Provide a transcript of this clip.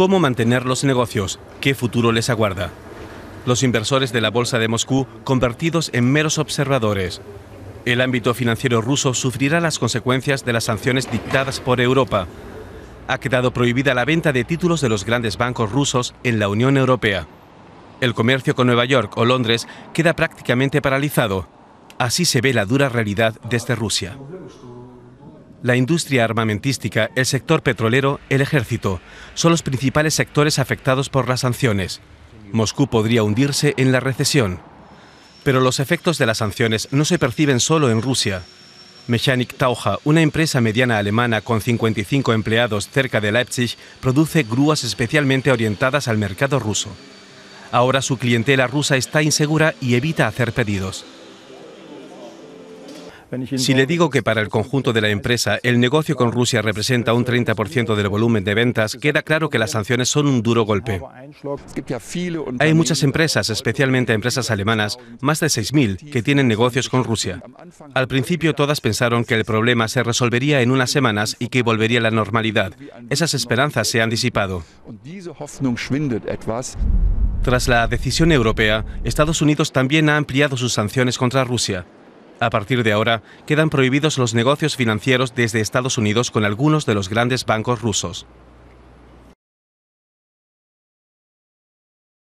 cómo mantener los negocios, qué futuro les aguarda. Los inversores de la Bolsa de Moscú convertidos en meros observadores. El ámbito financiero ruso sufrirá las consecuencias de las sanciones dictadas por Europa. Ha quedado prohibida la venta de títulos de los grandes bancos rusos en la Unión Europea. El comercio con Nueva York o Londres queda prácticamente paralizado. Así se ve la dura realidad desde Rusia. La industria armamentística, el sector petrolero, el ejército, son los principales sectores afectados por las sanciones. Moscú podría hundirse en la recesión. Pero los efectos de las sanciones no se perciben solo en Rusia. Mechanic Taucha, una empresa mediana alemana con 55 empleados cerca de Leipzig, produce grúas especialmente orientadas al mercado ruso. Ahora su clientela rusa está insegura y evita hacer pedidos. Si le digo que para el conjunto de la empresa el negocio con Rusia representa un 30% del volumen de ventas, queda claro que las sanciones son un duro golpe. Hay muchas empresas, especialmente empresas alemanas, más de 6.000, que tienen negocios con Rusia. Al principio todas pensaron que el problema se resolvería en unas semanas y que volvería a la normalidad. Esas esperanzas se han disipado. Tras la decisión europea, Estados Unidos también ha ampliado sus sanciones contra Rusia. A partir de ahora, quedan prohibidos los negocios financieros desde Estados Unidos con algunos de los grandes bancos rusos.